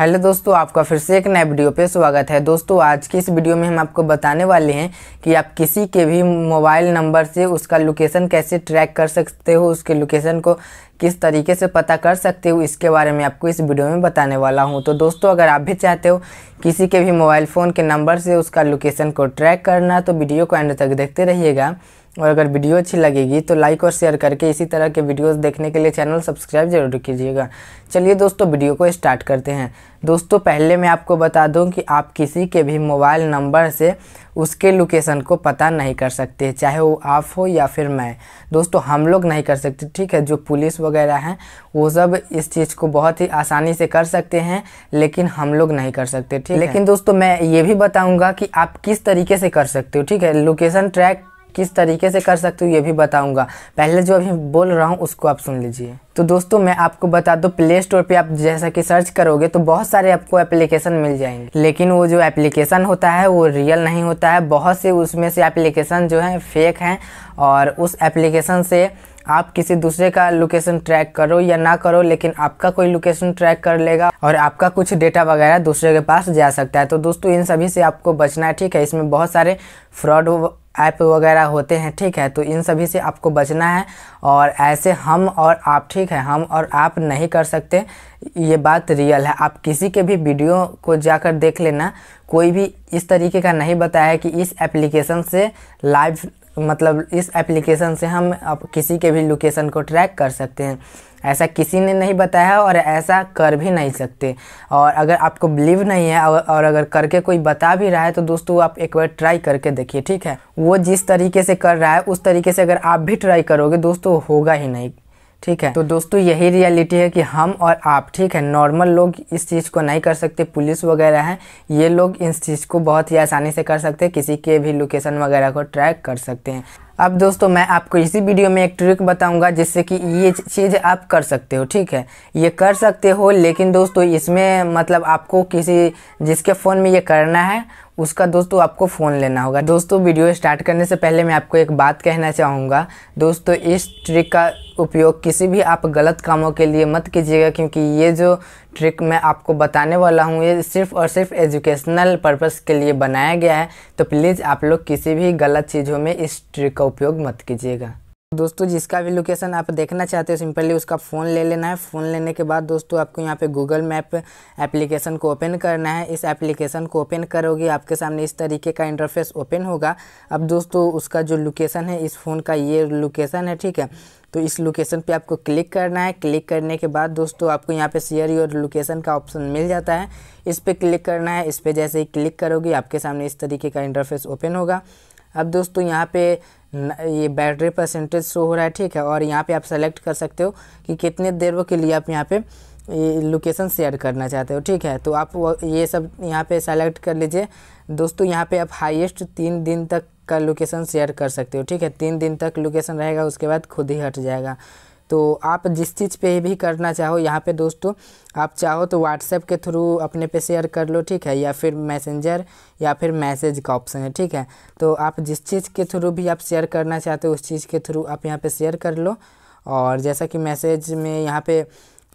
hello दोस्तों आपका फिर से एक नए वीडियो पे स्वागत है दोस्तों आज की इस वीडियो में हम आपको बताने वाले हैं कि आप किसी के भी मोबाइल नंबर से उसका लोकेशन कैसे ट्रैक कर सकते हो उसके लोकेशन को किस तरीके से पता कर सकते हो इसके बारे में आपको इस वीडियो में बताने वाला हूं तो दोस्तों अगर आप भी चाहते हो किसी के भी मोबाइल फ़ोन के नंबर से उसका लोकेशन को ट्रैक करना तो वीडियो को एंड तक देखते रहिएगा और अगर वीडियो अच्छी लगेगी तो लाइक और शेयर करके इसी तरह के वीडियोस देखने के लिए चैनल सब्सक्राइब जरूर कीजिएगा चलिए दोस्तों वीडियो को स्टार्ट करते हैं दोस्तों पहले मैं आपको बता दूं कि आप किसी के भी मोबाइल नंबर से उसके लोकेशन को पता नहीं कर सकते चाहे वो आप हो या फिर मैं दोस्तों हम लोग नहीं कर सकते ठीक है जो पुलिस वगैरह हैं वो सब इस चीज़ को बहुत ही आसानी से कर सकते हैं लेकिन हम लोग नहीं कर सकते ठीक लेकिन दोस्तों मैं ये भी बताऊँगा कि आप किस तरीके से कर सकते हो ठीक है लोकेशन ट्रैक किस तरीके से कर सकते हो ये भी बताऊंगा पहले जो अभी बोल रहा हूँ उसको आप सुन लीजिए तो दोस्तों मैं आपको बता दूँ प्ले स्टोर पर आप जैसा कि सर्च करोगे तो बहुत सारे आपको एप्लीकेशन मिल जाएंगे लेकिन वो जो एप्लीकेशन होता है वो रियल नहीं होता है बहुत से उसमें से एप्लीकेशन जो है फेक हैं और उस एप्लीकेशन से आप किसी दूसरे का लोकेशन ट्रैक करो या ना करो लेकिन आपका कोई लोकेशन ट्रैक कर लेगा और आपका कुछ डेटा वगैरह दूसरे के पास जा सकता है तो दोस्तों इन सभी से आपको बचना है ठीक है इसमें बहुत सारे फ्रॉड ऐप वगैरह होते हैं ठीक है तो इन सभी से आपको बचना है और ऐसे हम और आप ठीक है हम और आप नहीं कर सकते ये बात रियल है आप किसी के भी वीडियो को जाकर देख लेना कोई भी इस तरीके का नहीं बताया कि इस एप्लीकेशन से लाइव मतलब इस एप्लीकेशन से हम आप किसी के भी लोकेशन को ट्रैक कर सकते हैं ऐसा किसी ने नहीं बताया और ऐसा कर भी नहीं सकते और अगर आपको बिलीव नहीं है और अगर करके कोई बता भी रहा है तो दोस्तों आप एक बार ट्राई करके देखिए ठीक है वो जिस तरीके से कर रहा है उस तरीके से अगर आप भी ट्राई करोगे दोस्तों होगा ही नहीं ठीक है तो दोस्तों यही रियलिटी है कि हम और आप ठीक है नॉर्मल लोग इस चीज़ को नहीं कर सकते पुलिस वगैरह हैं ये लोग इस चीज़ को बहुत ही आसानी से कर सकते हैं किसी के भी लोकेशन वगैरह को ट्रैक कर सकते हैं अब दोस्तों मैं आपको इसी वीडियो में एक ट्रिक बताऊंगा जिससे कि ये चीज़ आप कर सकते हो ठीक है ये कर सकते हो लेकिन दोस्तों इसमें मतलब आपको किसी जिसके फ़ोन में ये करना है उसका दोस्तों आपको फ़ोन लेना होगा दोस्तों वीडियो स्टार्ट करने से पहले मैं आपको एक बात कहना चाहूँगा दोस्तों इस ट्रिक का उपयोग किसी भी आप गलत कामों के लिए मत कीजिएगा क्योंकि ये जो ट्रिक मैं आपको बताने वाला हूँ ये सिर्फ़ और सिर्फ एजुकेशनल पर्पस के लिए बनाया गया है तो प्लीज़ आप लोग किसी भी गलत चीज़ों में इस ट्रिक का उपयोग मत कीजिएगा दोस्तों जिसका भी लोकेशन आप देखना चाहते हो सिंपली उसका फ़ोन ले लेना है फ़ोन लेने के बाद दोस्तों आपको यहाँ पे गूगल मैप एप्लीकेशन को ओपन करना है इस एप्लीकेशन को ओपन करोगे आपके सामने इस तरीके का इंटरफेस ओपन होगा अब दोस्तों उसका जो लोकेशन है इस फ़ोन का ये लोकेशन है ठीक है तो इस लोकेशन पे आपको क्लिक करना है क्लिक करने के बाद दोस्तों आपको यहाँ पे शेयर योर लोकेशन का ऑप्शन मिल जाता है इस पर क्लिक करना है इस पर जैसे ही क्लिक करोगे आपके सामने इस तरीके का इंटरफेस ओपन होगा अब दोस्तों यहाँ पे ये बैटरी परसेंटेज शो हो रहा है ठीक है और यहाँ पे आप सेलेक्ट कर सकते हो कि कितने देर के लिए आप यहाँ पे ये लोकेशन शेयर करना चाहते हो ठीक है तो आप ये सब यहाँ पे सेलेक्ट कर लीजिए दोस्तों यहाँ पे आप हाईएस्ट तीन दिन तक का लोकेशन शेयर कर सकते हो ठीक है तीन दिन तक लोकेशन रहेगा उसके बाद खुद ही हट जाएगा तो आप जिस चीज़ पे भी करना चाहो यहाँ पे दोस्तों आप चाहो तो व्हाट्सएप के थ्रू अपने पे शेयर कर लो ठीक है या फिर मैसेंजर या फिर मैसेज का ऑप्शन है ठीक है तो आप जिस चीज़ के थ्रू भी आप शेयर करना चाहते हो उस चीज़ के थ्रू आप यहाँ पर शेयर कर लो और जैसा कि मैसेज में यहाँ पर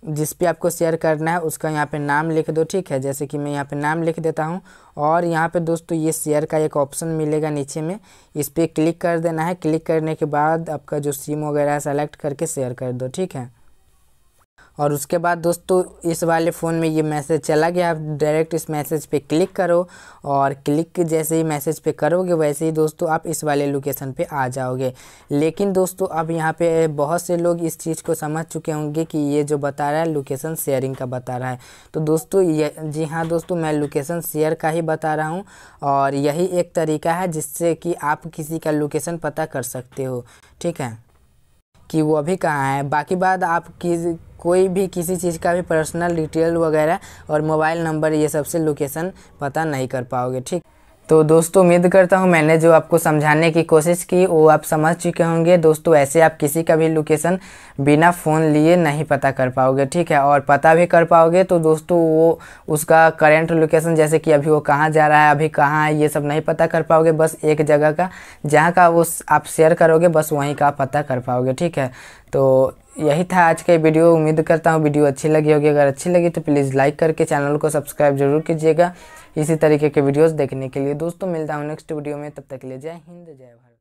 जिस पे आपको शेयर करना है उसका यहाँ पे नाम लिख दो ठीक है जैसे कि मैं यहाँ पे नाम लिख देता हूँ और यहाँ पे दोस्तों ये शेयर का एक ऑप्शन मिलेगा नीचे में इस पर क्लिक कर देना है क्लिक करने के बाद आपका जो सिम वगैरह है सेलेक्ट करके शेयर कर दो ठीक है और उसके बाद दोस्तों इस वाले फ़ोन में ये मैसेज चला गया आप डायरेक्ट इस मैसेज पे क्लिक करो और क्लिक जैसे ही मैसेज पे करोगे वैसे ही दोस्तों आप इस वाले लोकेशन पे आ जाओगे लेकिन दोस्तों अब यहाँ पे बहुत से लोग इस चीज़ को समझ चुके होंगे कि ये जो बता रहा है लोकेशन शेयरिंग का बता रहा है तो दोस्तों ये जी हाँ दोस्तों मैं लोकेशन शेयर का ही बता रहा हूँ और यही एक तरीका है जिससे कि आप किसी का लोकेशन पता कर सकते हो ठीक है कि वो अभी कहाँ है बाकी बात आप किस कोई भी किसी चीज़ का भी पर्सनल डिटेल वगैरह और मोबाइल नंबर ये सबसे लोकेशन पता नहीं कर पाओगे ठीक तो दोस्तों उम्मीद करता हूँ मैंने जो आपको समझाने की कोशिश की वो आप समझ चुके होंगे दोस्तों ऐसे आप किसी का भी लोकेशन बिना फ़ोन लिए नहीं पता कर पाओगे ठीक है और पता भी कर पाओगे तो दोस्तों वो उसका करेंट लोकेशन जैसे कि अभी वो कहाँ जा रहा है अभी कहाँ है ये सब नहीं पता कर पाओगे बस एक जगह का जहाँ का वो आप शेयर करोगे बस वहीं का पता कर पाओगे ठीक है तो यही था आज का वीडियो उम्मीद करता हूँ वीडियो अच्छी लगी होगी अगर अच्छी लगी तो प्लीज़ लाइक करके चैनल को सब्सक्राइब जरूर कीजिएगा इसी तरीके के वीडियोस देखने के लिए दोस्तों मिलता हूँ नेक्स्ट वीडियो में तब तक ले जय हिंद जय भारत